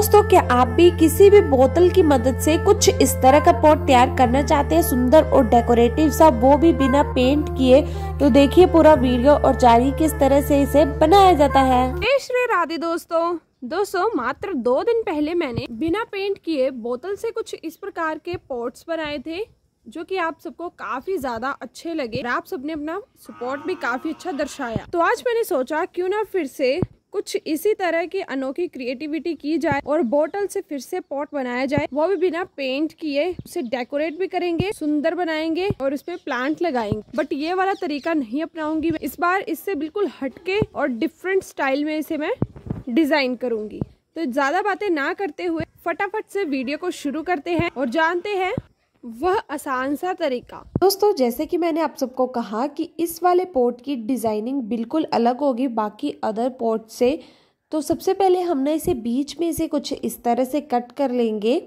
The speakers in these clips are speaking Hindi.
दोस्तों क्या आप भी किसी भी बोतल की मदद से कुछ इस तरह का पॉट तैयार करना चाहते हैं सुंदर और डेकोरेटिव सा वो भी बिना पेंट किए तो देखिए पूरा वीडियो और जारी किस तरह से इसे बनाया जाता है श्री राधे दोस्तों दोस्तों मात्र दो दिन पहले मैंने बिना पेंट किए बोतल से कुछ इस प्रकार के पॉट्स बनाए थे जो कि आप सबको काफी ज्यादा अच्छे लगे और आप सबने अपना सपोर्ट भी काफी अच्छा दर्शाया तो आज मैंने सोचा क्यों ना फिर से कुछ इसी तरह की अनोखी क्रिएटिविटी की जाए और बोतल से फिर से पॉट बनाया जाए वो भी बिना पेंट किए उसे डेकोरेट भी करेंगे सुंदर बनाएंगे और उस पर प्लांट लगाएंगे बट ये वाला तरीका नहीं अपनाऊंगी इस बार इससे बिल्कुल हटके और डिफरेंट स्टाइल में इसे मैं डिजाइन करूंगी तो ज्यादा बातें ना करते हुए फटाफट से वीडियो को शुरू करते हैं और जानते हैं वह आसान सा तरीका दोस्तों जैसे कि मैंने आप सबको कहा कि इस वाले पोर्ट की डिज़ाइनिंग बिल्कुल अलग होगी बाकी अदर पोर्ट से तो सबसे पहले हमने इसे बीच में से कुछ इस तरह से कट कर लेंगे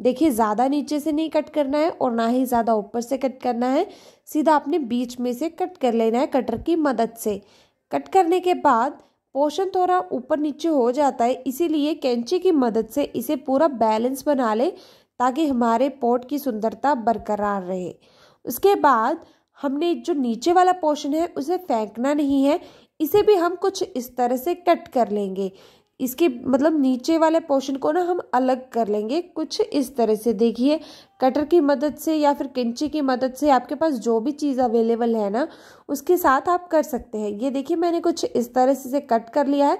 देखिए ज़्यादा नीचे से नहीं कट करना है और ना ही ज़्यादा ऊपर से कट करना है सीधा आपने बीच में से कट कर लेना है कटर की मदद से कट करने के बाद पोर्शन थोड़ा ऊपर नीचे हो जाता है इसीलिए कैंची की मदद से इसे पूरा बैलेंस बना ले ताकि हमारे पोर्ट की सुंदरता बरकरार रहे उसके बाद हमने जो नीचे वाला पोर्शन है उसे फेंकना नहीं है इसे भी हम कुछ इस तरह से कट कर लेंगे इसके मतलब नीचे वाले पोर्शन को ना हम अलग कर लेंगे कुछ इस तरह से देखिए कटर की मदद से या फिर किंची की मदद से आपके पास जो भी चीज़ अवेलेबल है ना उसके साथ आप कर सकते हैं ये देखिए मैंने कुछ इस तरह से कट कर लिया है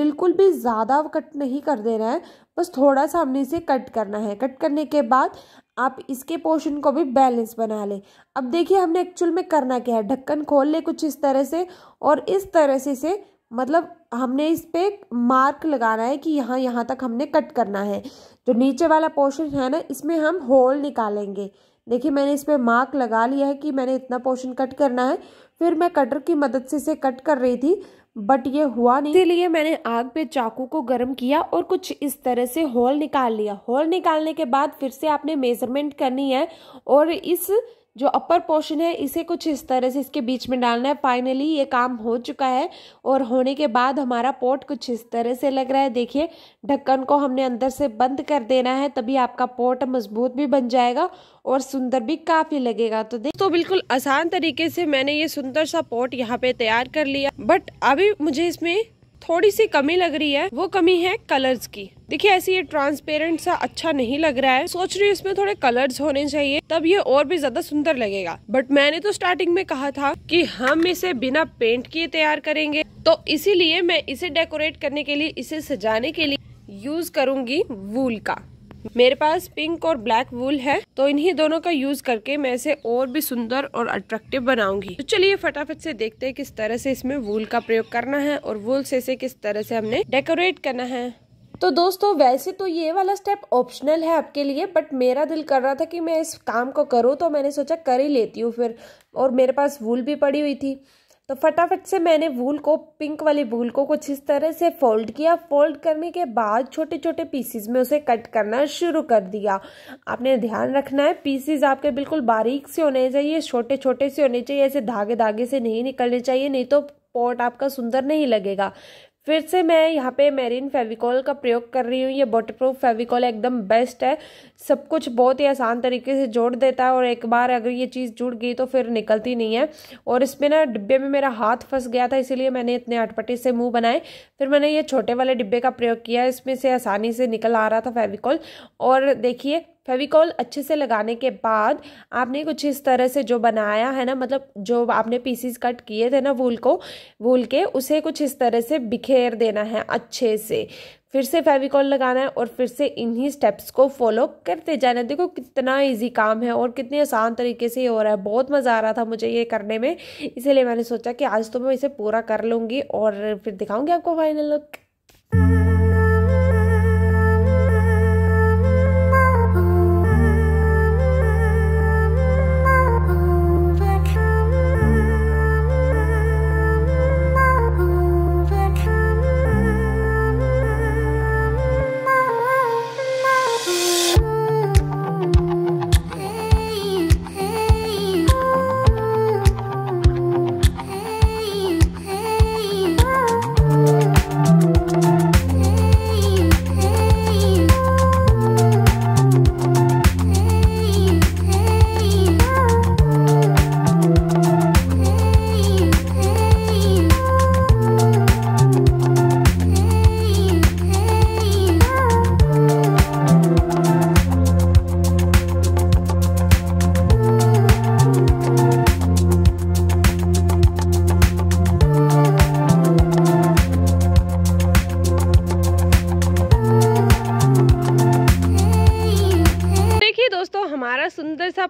बिल्कुल भी ज़्यादा कट नहीं कर देना है बस थोड़ा सा हमने इसे कट करना है कट करने के बाद आप इसके पोर्शन को भी बैलेंस बना लें अब देखिए हमने एक्चुअल में करना क्या है ढक्कन खोल ले कुछ इस तरह से और इस तरह से इसे मतलब हमने इस पर मार्क लगाना है कि यहाँ यहाँ तक हमने कट करना है जो नीचे वाला पोर्शन है ना इसमें हम होल निकालेंगे देखिए मैंने इस पर मार्क लगा लिया है कि मैंने इतना पोर्शन कट करना है फिर मैं कटर की मदद से इसे कट कर रही थी बट ये हुआ नहीं इसीलिए मैंने आग पे चाकू को गर्म किया और कुछ इस तरह से होल निकाल लिया होल निकालने के बाद फिर से आपने मेजरमेंट करनी है और इस जो अपर पोर्शन है इसे कुछ इस तरह से इसके बीच में डालना है फाइनली ये काम हो चुका है और होने के बाद हमारा पोर्ट कुछ इस तरह से लग रहा है देखिए ढक्कन को हमने अंदर से बंद कर देना है तभी आपका पोर्ट मजबूत भी बन जाएगा और सुंदर भी काफ़ी लगेगा तो देख तो बिल्कुल आसान तरीके से मैंने ये सुंदर सा पोर्ट यहाँ पे तैयार कर लिया बट अभी मुझे इसमें थोड़ी सी कमी लग रही है वो कमी है कलर्स की देखिए ऐसे ये ट्रांसपेरेंट सा अच्छा नहीं लग रहा है सोच रही हूँ इसमें थोड़े कलर्स होने चाहिए तब ये और भी ज्यादा सुंदर लगेगा बट मैंने तो स्टार्टिंग में कहा था कि हम इसे बिना पेंट किए तैयार करेंगे तो इसीलिए मैं इसे डेकोरेट करने के लिए इसे सजाने के लिए यूज करूंगी वूल का मेरे पास पिंक और ब्लैक वूल है तो इन्हीं दोनों का यूज करके मैं इसे और भी सुंदर और अट्रैक्टिव बनाऊंगी तो चलिए फटाफट से देखते हैं किस तरह से इसमें वूल का प्रयोग करना है और वूल से इसे किस तरह से हमने डेकोरेट करना है तो दोस्तों वैसे तो ये वाला स्टेप ऑप्शनल है आपके लिए बट मेरा दिल कर रहा था कि मैं इस काम को करूँ तो मैंने सोचा कर ही लेती हूँ फिर और मेरे पास वूल भी पड़ी हुई थी तो फटाफट से मैंने वूल को पिंक वाली वूल को कुछ इस तरह से फोल्ड किया फोल्ड करने के बाद छोटे छोटे पीसीज में उसे कट करना शुरू कर दिया आपने ध्यान रखना है पीसीज आपके बिल्कुल बारीक से होने चाहिए छोटे छोटे से होने चाहिए ऐसे धागे धागे से नहीं निकलने चाहिए नहीं तो पॉट आपका सुंदर नहीं लगेगा फिर से मैं यहाँ पे मेरीन फेविकॉल का प्रयोग कर रही हूँ ये वाटर प्रूफ फेविकॉल एकदम बेस्ट है सब कुछ बहुत ही आसान तरीके से जोड़ देता है और एक बार अगर ये चीज़ जुड़ गई तो फिर निकलती नहीं है और इसमें ना डिब्बे में मेरा हाथ फंस गया था इसीलिए मैंने इतने अटपटे से मुँह बनाए फिर मैंने ये छोटे वाले डिब्बे का प्रयोग किया इसमें से आसानी से निकल आ रहा था फेविकॉल और देखिए फेविकॉल अच्छे से लगाने के बाद आपने कुछ इस तरह से जो बनाया है ना मतलब जो आपने पीसीस कट किए थे ना वूल को वूल के उसे कुछ इस तरह से बिखेर देना है अच्छे से फिर से फेविकॉल लगाना है और फिर से इन्हीं स्टेप्स को फॉलो करते जाना देखो कितना इजी काम है और कितने आसान तरीके से ये हो रहा है बहुत मज़ा आ रहा था मुझे ये करने में इसीलिए मैंने सोचा कि आज तो मैं इसे पूरा कर लूँगी और फिर दिखाऊँगी आपको फाइनल लुक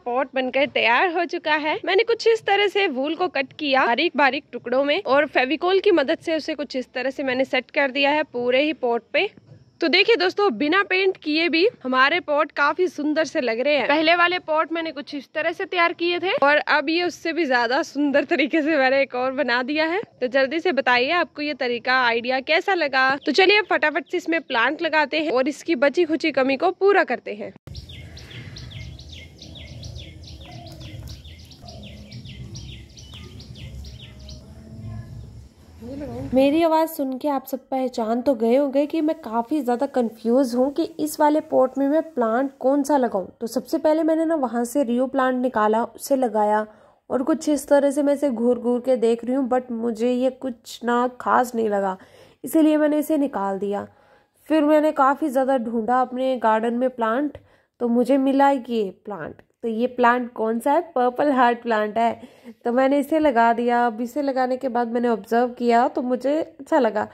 पॉट बनकर तैयार हो चुका है मैंने कुछ इस तरह से वूल को कट किया बारीक बारीक टुकड़ों में और फेविकोल की मदद से उसे कुछ इस तरह से मैंने सेट कर दिया है पूरे ही पॉट पे तो देखिए दोस्तों बिना पेंट किए भी हमारे पॉट काफी सुंदर से लग रहे हैं पहले वाले पॉट मैंने कुछ इस तरह से तैयार किए थे और अब ये उससे भी ज्यादा सुंदर तरीके से मैंने एक और बना दिया है तो जल्दी से बताइए आपको ये तरीका आइडिया कैसा लगा तो चलिए फटाफट से इसमें प्लांट लगाते हैं और इसकी बची खुची कमी को पूरा करते हैं मेरी आवाज़ सुन के आप सब पहचान तो गए हो गए कि मैं काफ़ी ज़्यादा कंफ्यूज हूँ कि इस वाले पॉट में मैं प्लांट कौन सा लगाऊँ तो सबसे पहले मैंने ना वहाँ से रियो प्लांट निकाला उसे लगाया और कुछ इस तरह से मैं इसे घूर घूर के देख रही हूँ बट मुझे ये कुछ ना खास नहीं लगा इसीलिए मैंने इसे निकाल दिया फिर मैंने काफ़ी ज़्यादा ढूंढा अपने गार्डन में प्लांट तो मुझे मिला ये प्लांट तो ये प्लांट कौन सा है पर्पल हार्ट प्लांट है तो मैंने इसे लगा दिया अब इसे लगाने के बाद मैंने ऑब्जर्व किया तो मुझे अच्छा लगा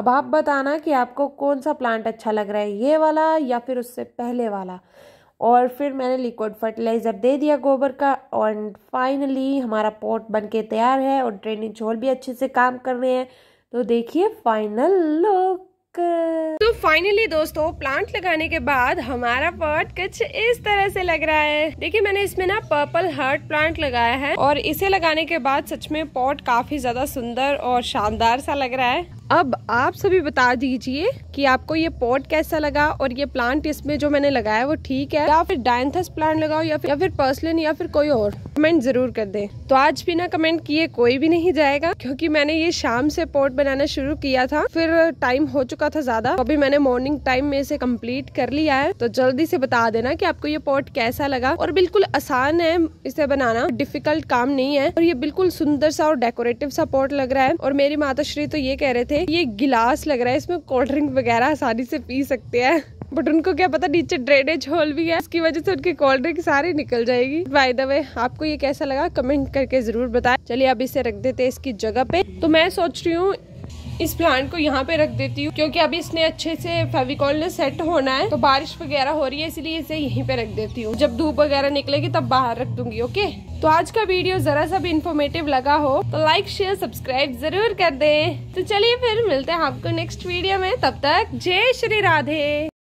अब आप बताना कि आपको कौन सा प्लांट अच्छा लग रहा है ये वाला या फिर उससे पहले वाला और फिर मैंने लिक्विड फर्टिलाइज़र दे दिया गोबर का और फाइनली हमारा पॉट बन के तैयार है और ड्रेनेज होल भी अच्छे से काम कर रहे हैं तो देखिए फाइनल लुक फाइनली दोस्तों प्लांट लगाने के बाद हमारा पॉट कुछ इस तरह से लग रहा है देखिए मैंने इसमें ना पर्पल हर्ट प्लांट लगाया है और इसे लगाने के बाद सच में पॉट काफी ज्यादा सुंदर और शानदार सा लग रहा है अब आप सभी बता दीजिए कि आपको ये पॉट कैसा लगा और ये प्लांट इसमें जो मैंने लगाया वो ठीक है या फिर डायंथस प्लांट लगाओ या फिर या फिर पर्सलिन या फिर कोई और कमेंट जरूर कर दें तो आज बिना कमेंट किए कोई भी नहीं जाएगा क्योंकि मैंने ये शाम से पॉट बनाना शुरू किया था फिर टाइम हो चुका था ज्यादा तो अभी मैंने मॉर्निंग टाइम में इसे कम्प्लीट कर लिया है तो जल्दी से बता देना की आपको ये पॉट कैसा लगा और बिल्कुल आसान है इसे बनाना डिफिकल्ट काम नहीं है और ये बिल्कुल सुंदर सा और डेकोरेटिव सा पॉट लग रहा है और मेरी माता श्री तो ये कह रहे थे है ये गिलास लग रहा है इसमें कोल्ड ड्रिंक वगैरह आसानी से पी सकते हैं बट उनको क्या पता नीचे ड्रेनेज होल भी है इसकी वजह से उनकी कोल्ड ड्रिंक सारी निकल जाएगी बाय द वे आपको ये कैसा लगा कमेंट करके जरूर बताएं चलिए अब इसे रख देते हैं इसकी जगह पे तो मैं सोच रही हूँ इस प्लांट को यहाँ पे रख देती हूँ क्योंकि अभी इसने अच्छे से फेविकॉल ने सेट होना है तो बारिश वगैरह हो रही है इसलिए इसे यहीं पे रख देती हूँ जब धूप वगैरह निकलेगी तब बाहर रख दूंगी ओके तो आज का वीडियो जरा सा भी इन्फॉर्मेटिव लगा हो तो लाइक शेयर सब्सक्राइब जरूर कर दे तो चलिए फिर मिलते हैं आपको नेक्स्ट वीडियो में तब तक जय श्री राधे